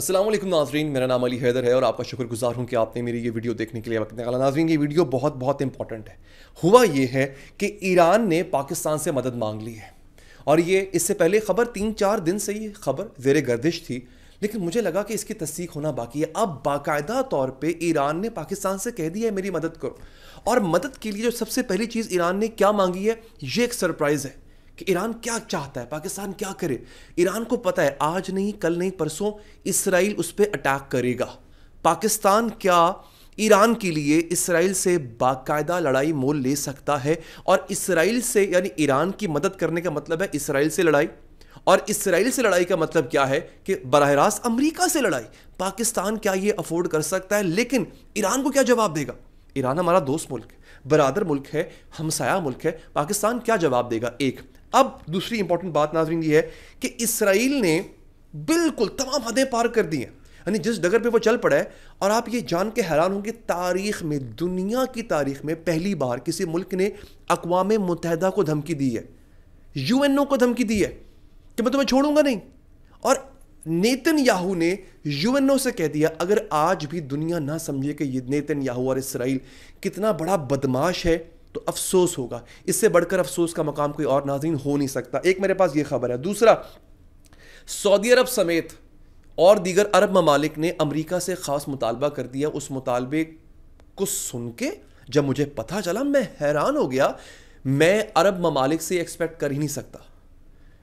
असलम नाजरीन मेरा नाम अली हैदर है और आपका शुक्रगुजार हूँ कि आपने मेरी ये वीडियो देखने के लिए वक्त निकाला नाजरीन ये वीडियो बहुत बहुत इंपॉर्टेंट है हुआ ये है कि ईरान ने पाकिस्तान से मदद मांग ली है और ये इससे पहले खबर तीन चार दिन से ही खबर जेर गर्दिश थी लेकिन मुझे लगा कि इसकी तस्दीक होना बाकी है अब बाकायदा तौर पर ईरान ने पाकिस्तान से कह दिया है मेरी मदद करो और मदद के लिए जो सबसे पहली चीज़ ईरान ने क्या मांगी है ये एक सरप्राइज़ है कि ईरान क्या चाहता है पाकिस्तान क्या करे ईरान को पता है आज नहीं कल नहीं परसों इसराइल उस पर अटैक करेगा पाकिस्तान क्या ईरान के लिए इसराइल से बाकायदा लड़ाई मोल ले सकता है और इसराइल से यानी ईरान की मदद करने का मतलब है इसराइल से लड़ाई और इसराइल से लड़ाई का मतलब क्या है कि बरह रास्त अमरीका से लड़ाई पाकिस्तान क्या ये अफोर्ड कर सकता है लेकिन ईरान को क्या जवाब देगा ईरान हमारा दोस्त मुल्क है बरदर मुल्क है हमसाया मुल्क है पाकिस्तान क्या जवाब देगा एक अब दूसरी इंपॉर्टेंट बात नाजरीन ये है कि इसराइल ने बिल्कुल तमाम हदें पार कर दी हैं यानी जिस डगर पे वो चल पड़ा है और आप ये जान के हैरान होंगे तारीख में दुनिया की तारीख में पहली बार किसी मुल्क ने अकवा मुतहदा को धमकी दी है यू को धमकी दी है कि मैं तुम्हें छोड़ूंगा नहीं और नेतन याहू ने यूएनओ से कह दिया अगर आज भी दुनिया ना समझे कि ये नेतन याहू और इसराइल कितना बड़ा बदमाश है तो अफसोस होगा इससे बढ़कर अफसोस का मकाम कोई और नाजीन हो नहीं सकता एक मेरे पास ये खबर है दूसरा सऊदी अरब समेत और दीगर अरब ममालिक ने अमरीका से ख़ास मुतालबा कर दिया उस मुतालबे को सुन के जब मुझे पता चला मैं हैरान हो गया मैं अरब ममालिक से एक्सपेक्ट कर ही नहीं सकता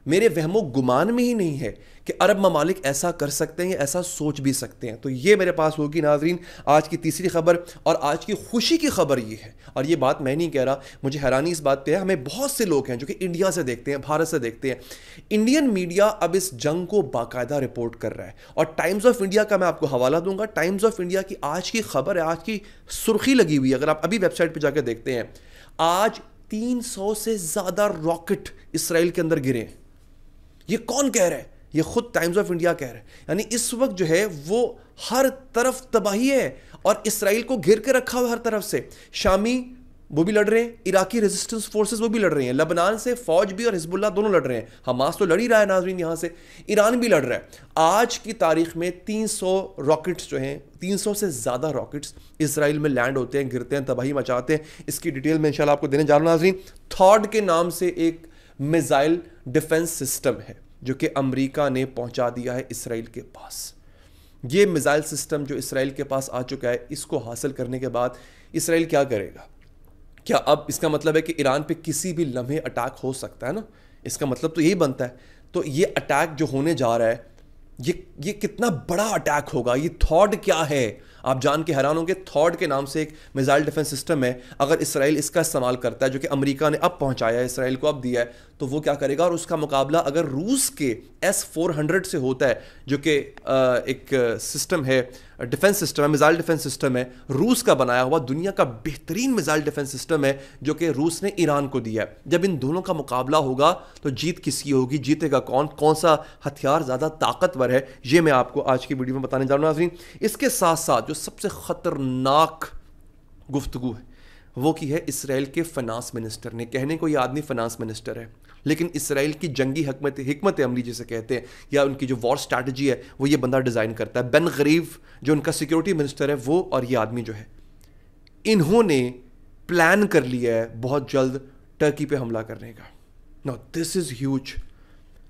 मेरे वहमो गुमान में ही नहीं है कि अरब ममालिक ऐसा कर सकते हैं या ऐसा सोच भी सकते हैं तो ये मेरे पास होगी नाजरीन आज की तीसरी खबर और आज की खुशी की खबर ये है और ये बात मैं नहीं कह रहा मुझे हैरानी इस बात पे है हमें बहुत से लोग हैं जो कि इंडिया से देखते हैं भारत से देखते हैं इंडियन मीडिया अब इस जंग को बाकायदा रिपोर्ट कर रहा है और टाइम्स ऑफ इंडिया का मैं आपको हवाला दूंगा टाइम्स ऑफ इंडिया की आज की खबर है आज की सुर्खी लगी हुई है अगर आप अभी वेबसाइट पर जाकर देखते हैं आज 300 से ज़्यादा रॉकेट इसराइल के अंदर गिरे हैं ये कौन कह रहा है ये खुद टाइम्स ऑफ इंडिया कह रहा है यानी इस वक्त जो है वो हर तरफ तबाही है और इसराइल को घिर के रखा हुआ हर तरफ से शामी वो भी लड़ रहे हैं इराकी रेजिस्टेंस फोर्सेस वो भी लड़ रही हैं लबनान से फौज भी और हिजबुल्ला दोनों लड़ रहे हैं हमास तो लड़ ही रहा है नाजरीन यहाँ से ईरान भी लड़ रहा है आज की तारीख में 300 रॉकेट्स जो हैं 300 से ज़्यादा रॉकेट्स इसराइल में लैंड होते हैं गिरते हैं तबाही मचाते हैं इसकी डिटेल में इन आपको देने जा रहा हूँ नाजरीन थॉड के नाम से एक मिज़ाइल डिफेंस सिस्टम है जो कि अमेरिका ने पहुंचा दिया है इसराइल के पास ये मिज़ाइल सिस्टम जो इसराइल के पास आ चुका है इसको हासिल करने के बाद इसराइल क्या करेगा क्या अब इसका मतलब है कि ईरान पे किसी भी लम्हे अटैक हो सकता है ना इसका मतलब तो यही बनता है तो ये अटैक जो होने जा रहा है ये ये कितना बड़ा अटैक होगा ये थॉट क्या है आप जान के हैरान होंगे थॉर्ड के नाम से एक मिसाइल डिफेंस सिस्टम है अगर इसराइल इसका इस्तेमाल करता है जो कि अमेरिका ने अब पहुंचाया है इसराइल को अब दिया है तो वो क्या करेगा और उसका मुकाबला अगर रूस के एस फोर हंड्रेड से होता है जो कि एक सिस्टम है डिफेंस सिस्टम है मिसाइल डिफेंस सिस्टम है रूस का बनाया हुआ दुनिया का बेहतरीन मिज़ाइल डिफेंस सिस्टम है जो कि रूस ने ईरान को दिया है जब इन दोनों का मुकाबला होगा तो जीत किसकी होगी जीतेगा कौन कौन सा हथियार ज़्यादा ताकतवर है ये मैं आपको आज की वीडियो में बताने जा रहा हूँ नाजरीन इसके साथ साथ जो सबसे ख़तरनाक गुफ्तु है वो की है इसराइल के फाइनेंस मिनिस्टर ने कहने को ये आदमी फाइनेंस मिनिस्टर है लेकिन इसराइल की जंगी हकमत हमत अमली जिसे कहते हैं या उनकी जो वॉर स्ट्रैटेजी है वो ये बंदा डिज़ाइन करता है बेन गरीब जो उनका सिक्योरिटी मिनिस्टर है वो और ये आदमी जो है इन्होंने प्लान कर लिया है बहुत जल्द टर्की पे हमला करने का नो दिस इज़ ह्यूज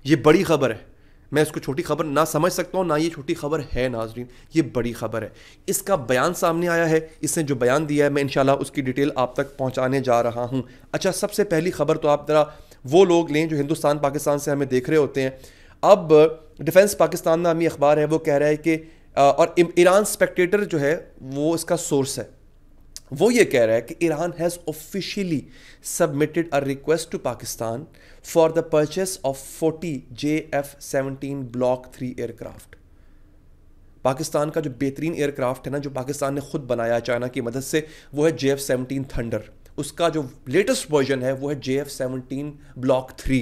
ये बड़ी खबर है मैं इसको छोटी खबर ना समझ सकता हूँ ना ये छोटी खबर है नाजरीन ये बड़ी खबर है इसका बयान सामने आया है इसने जो बयान दिया है मैं इन उसकी डिटेल आप तक पहुँचाने जा रहा हूँ अच्छा सबसे पहली खबर तो आप ज़रा वो लोग लें जो हिंदुस्तान पाकिस्तान से हमें देख रहे होते हैं अब डिफेंस पाकिस्तान नामी अखबार है वो कह रहा है कि और ईरान स्पेक्टेटर जो है वो इसका सोर्स है वो ये कह रहा है कि Iran has officially submitted a request to Pakistan for the purchase of 40 J F seventeen block three aircraft Pakistan का जो बेहतरीन एयरक्राफ्ट है ना जो पाकिस्तान ने खुद बनाया चाइना की मदद से वो है जे एफ सेवनटीन थंडर उसका जो लेटेस्ट वर्जन है वो है J F seventeen block three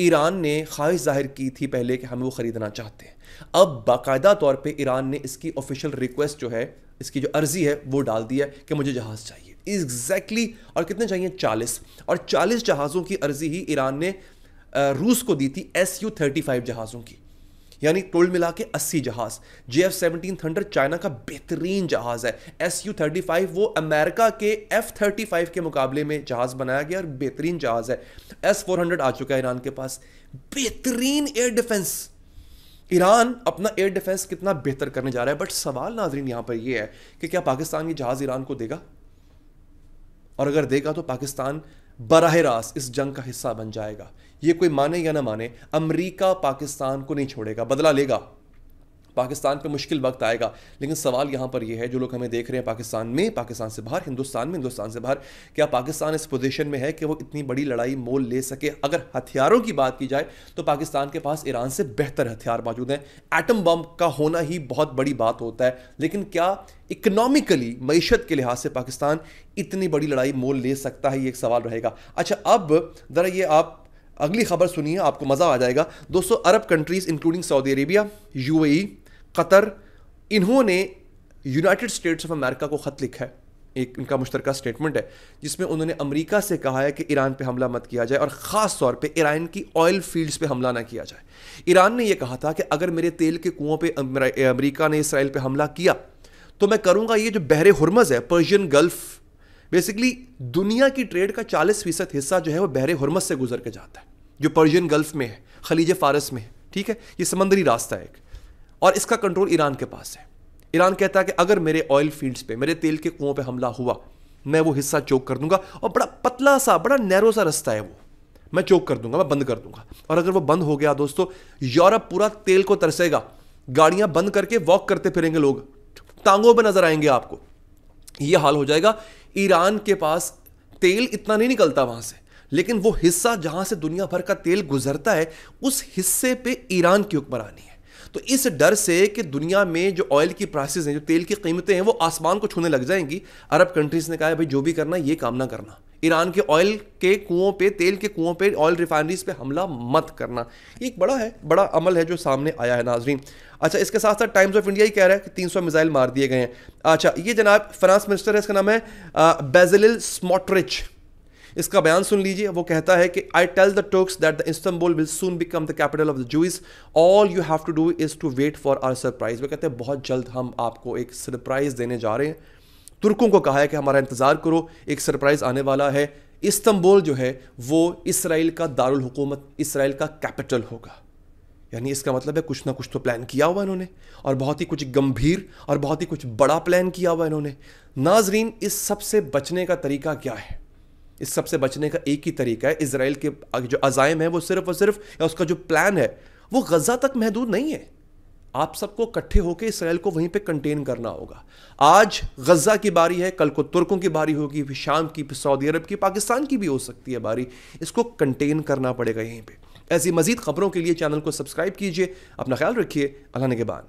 Iran ने ख्वाहिश जाहिर की थी पहले कि हम वो ख़रीदना चाहते हैं अब बाकायदा तौर पे ईरान ने इसकी ऑफिशियल रिक्वेस्ट जो है इसकी जो अर्जी है वो डाल दी है कि मुझे जहाज़ चाहिए एग्जैक्टली exactly, और कितने चाहिए चालीस और चालीस जहाज़ों की अर्जी ही ईरान ने रूस को दी थी एस यू थर्टी फाइव जहाज़ों की यानी टोल मिला के अस्सी जहाज J F seventeen thunder China का बेहतरीन जहाज है एस यू थर्टी फाइव वो अमेरिका के एफ थर्टी फाइव के मुकाबले में जहाज बनाया गया और बेहतरीन जहाज है एस फोर हंड्रेड आ चुका है ईरान के पास बेहतरीन एयर डिफेंस ईरान अपना एयर डिफेंस कितना बेहतर करने जा रहा है बट सवाल नाजरीन यहां पर यह है कि क्या पाकिस्तान ये जहाज़ ईरान को देगा और अगर देगा तो पाकिस्तान बरह रास्त इस जंग का हिस्सा बन जाएगा ये कोई माने या ना माने अमेरिका पाकिस्तान को नहीं छोड़ेगा बदला लेगा पाकिस्तान पर मुश्किल वक्त आएगा लेकिन सवाल यहाँ पर यह है जो लोग हमें देख रहे हैं पाकिस्तान में पाकिस्तान से बाहर हिंदुस्तान में हिंदुस्तान से बाहर क्या पाकिस्तान इस पोजिशन में है कि वो इतनी बड़ी लड़ाई मोल ले सके अगर हथियारों की बात की जाए तो पाकिस्तान के पास ईरान से बेहतर हथियार मौजूद हैं एटम बम का होना ही बहुत बड़ी बात होता है लेकिन क्या इकोनॉमिकली मीशत के लिहाज से पाकिस्तान इतनी बड़ी लड़ाई मोल ले सकता है ये एक सवाल रहेगा अच्छा अब ज़रा ये आप अगली खबर सुनिए आपको मज़ा आ जाएगा दोस्तों Arab countries including Saudi Arabia UAE Qatar इन्होंने यूनाइटेड स्टेट्स ऑफ अमेरिका को ख़त लिखा है एक इनका मुश्तरका स्टेटमेंट है जिसमें उन्होंने अमेरिका से कहा है कि ईरान पे हमला मत किया जाए और ख़ास तौर पे ईरान की ऑयल फील्ड्स पे हमला ना किया जाए ईरान ने यह कहा था कि अगर मेरे तेल के कुओं पे अमेरिका ने इसराइल पे हमला किया तो मैं करूँगा ये जो बहरे हरमज़ है पर्शियन गल्फ बेसिकली दुनिया की ट्रेड का चालीस फीसद हिस्सा जो है वह बहरे हरमज़ से गुजर के जाता है जो पर्शियन गल्फ में है खलीज फ़ारस में है ठीक है ये समंदरी रास्ता है एक और इसका कंट्रोल ईरान के पास है ईरान कहता है कि अगर मेरे ऑयल फील्ड्स पे मेरे तेल के कुओं पे हमला हुआ मैं वो हिस्सा चोक कर दूंगा और बड़ा पतला सा बड़ा नैरो सा रास्ता है वो मैं चोक कर दूंगा मैं बंद कर दूंगा और अगर वो बंद हो गया दोस्तों यूरोप पूरा तेल को तरसेगा गाड़ियां बंद करके वॉक करते फिरेंगे लोग तांगों पर नजर आएंगे आपको ये हाल हो जाएगा ईरान के पास तेल इतना नहीं निकलता वहां से लेकिन वो हिस्सा जहां से दुनिया भर का तेल गुजरता है उस हिस्से पे ईरान की हुक्मरानी है तो इस डर से कि दुनिया में जो ऑयल की प्राइसेस हैं जो तेल की कीमतें हैं वो आसमान को छूने लग जाएंगी अरब कंट्रीज़ ने कहा है भाई जो भी करना ये काम ना करना ईरान के ऑयल के कुओं पे तेल के कुओं पे ऑयल रिफाइनरीज पे हमला मत करना एक बड़ा है बड़ा अमल है जो सामने आया है नाजरीन अच्छा इसके साथ साथ टाइम्स ऑफ इंडिया ही कह रहा है कि 300 मिसाइल मार दिए गए हैं अच्छा ये जनाब फ्रांस मिनिस्टर है इसका नाम है बेजिल स्मोटरिच इसका बयान सुन लीजिए वो कहता है कि I tell the Turks that the Istanbul will soon become the capital of the Jews all you have to do is to wait for our surprise वो कहते हैं बहुत जल्द हम आपको एक सरप्राइज देने जा रहे हैं तुर्कों को कहा है कि हमारा इंतज़ार करो एक सरप्राइज आने वाला है इस्तंबुल जो है वो इसराइल का दारुल हुकूमत इसराइल का कैपिटल होगा यानी इसका मतलब है कुछ ना कुछ तो प्लान किया हुआ इन्होंने और बहुत ही कुछ गंभीर और बहुत ही कुछ बड़ा प्लान किया हुआ इन्होंने नाजरीन इस सबसे बचने का तरीका क्या है इस सब से बचने का एक ही तरीका है इसराइल के जो अजायम है वो सिर्फ और सिर्फ या उसका जो प्लान है वो गज़ा तक महदूद नहीं है आप सबको इकट्ठे होकर इसराइल को वहीं पे कंटेन करना होगा आज गज़ा की बारी है कल को तुर्कों की बारी होगी फिर शाम की फिर सऊदी अरब की पाकिस्तान की भी हो सकती है बारी इसको कंटेन करना पड़ेगा यहीं पे ऐसी मजीद खबरों के लिए चैनल को सब्सक्राइब कीजिए अपना ख्याल रखिए अल्लाह नगेबान